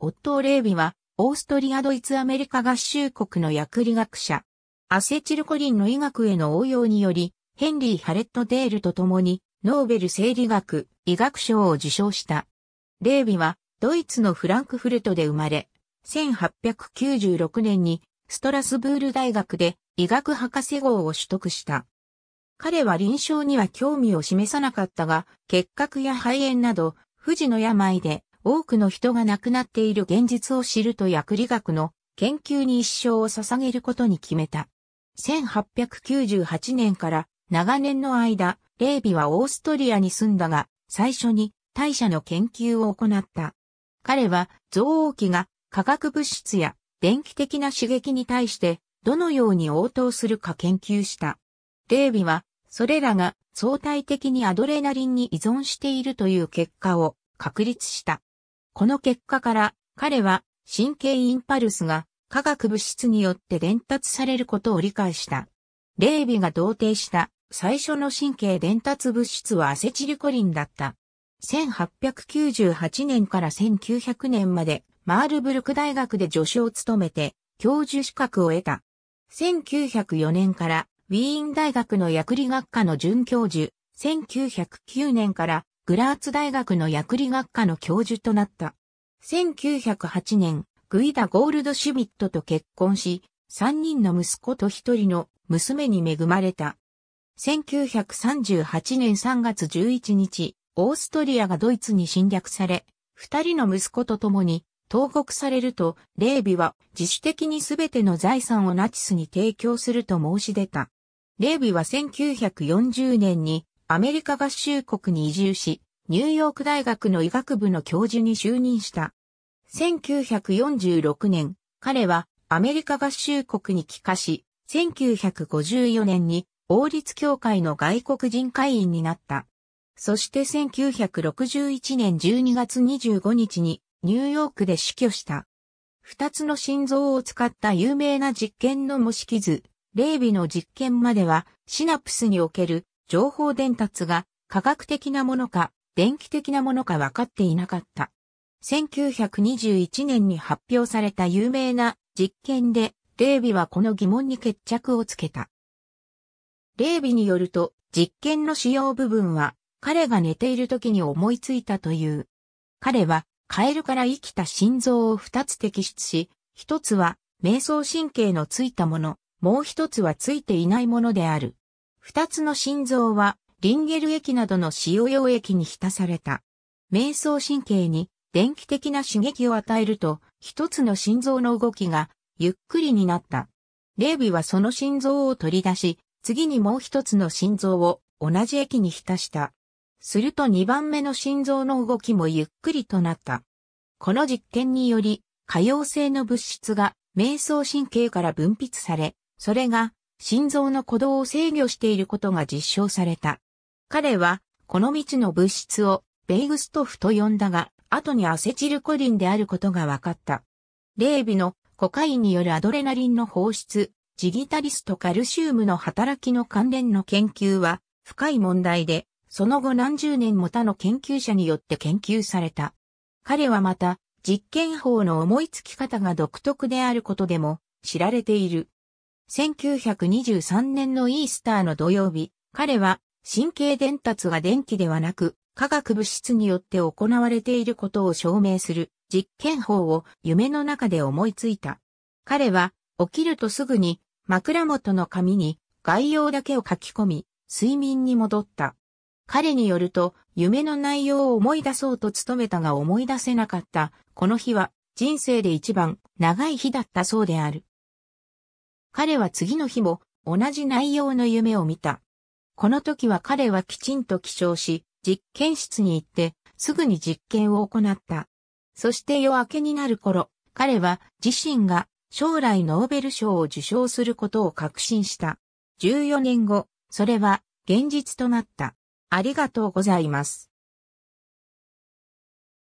オットー・レービは、オーストリア・ドイツ・アメリカ合衆国の薬理学者。アセチルコリンの医学への応用により、ヘンリー・ハレット・デールと共に、ノーベル生理学、医学賞を受賞した。レービは、ドイツのフランクフルトで生まれ、1896年に、ストラスブール大学で医学博士号を取得した。彼は臨床には興味を示さなかったが、結核や肺炎など、不治の病で多くの人が亡くなっている現実を知ると薬理学の研究に一生を捧げることに決めた。1898年から長年の間、レービはオーストリアに住んだが、最初に大社の研究を行った。彼は造王機が化学物質や電気的な刺激に対してどのように応答するか研究した。レービはそれらが相対的にアドレナリンに依存しているという結果を確立した。この結果から彼は神経インパルスが化学物質によって伝達されることを理解した。レービが同定した最初の神経伝達物質はアセチルコリンだった。1898年から1900年までマールブルク大学で助手を務めて教授資格を得た。1904年からウィーン大学の薬理学科の准教授、1909年からグラーツ大学の薬理学科の教授となった。1908年、グイダ・ゴールドシュビットと結婚し、3人の息子と1人の娘に恵まれた。1938年3月11日、オーストリアがドイツに侵略され、2人の息子と共に投獄されると、レイビは自主的に全ての財産をナチスに提供すると申し出た。レイビは1940年にアメリカ合衆国に移住し、ニューヨーク大学の医学部の教授に就任した。1946年、彼はアメリカ合衆国に帰化し、1954年に王立協会の外国人会員になった。そして1961年12月25日にニューヨークで死去した。二つの心臓を使った有名な実験の模式図、レービの実験まではシナプスにおける情報伝達が科学的なものか、電気的なものか分かっていなかった。1921年に発表された有名な実験で、レービはこの疑問に決着をつけた。レービによると、実験の主要部分は、彼が寝ている時に思いついたという。彼は、カエルから生きた心臓を二つ摘出し、一つは、瞑想神経のついたもの、もう一つはついていないものである。二つの心臓は、リンゲル液などの塩溶液に浸された。瞑想神経に電気的な刺激を与えると、一つの心臓の動きがゆっくりになった。レービはその心臓を取り出し、次にもう一つの心臓を同じ液に浸した。すると二番目の心臓の動きもゆっくりとなった。この実験により、可溶性の物質が瞑想神経から分泌され、それが心臓の鼓動を制御していることが実証された。彼は、この未知の物質をベイグストフと呼んだが、後にアセチルコリンであることが分かった。レービのコカインによるアドレナリンの放出、ジギタリスとカルシウムの働きの関連の研究は深い問題で、その後何十年も他の研究者によって研究された。彼はまた、実験法の思いつき方が独特であることでも知られている。1923年のイースターの土曜日、彼は神経伝達が電気ではなく化学物質によって行われていることを証明する実験法を夢の中で思いついた。彼は起きるとすぐに枕元の紙に概要だけを書き込み睡眠に戻った。彼によると夢の内容を思い出そうと努めたが思い出せなかった。この日は人生で一番長い日だったそうである。彼は次の日も同じ内容の夢を見た。この時は彼はきちんと起床し、実験室に行って、すぐに実験を行った。そして夜明けになる頃、彼は自身が将来ノーベル賞を受賞することを確信した。14年後、それは現実となった。ありがとうございます。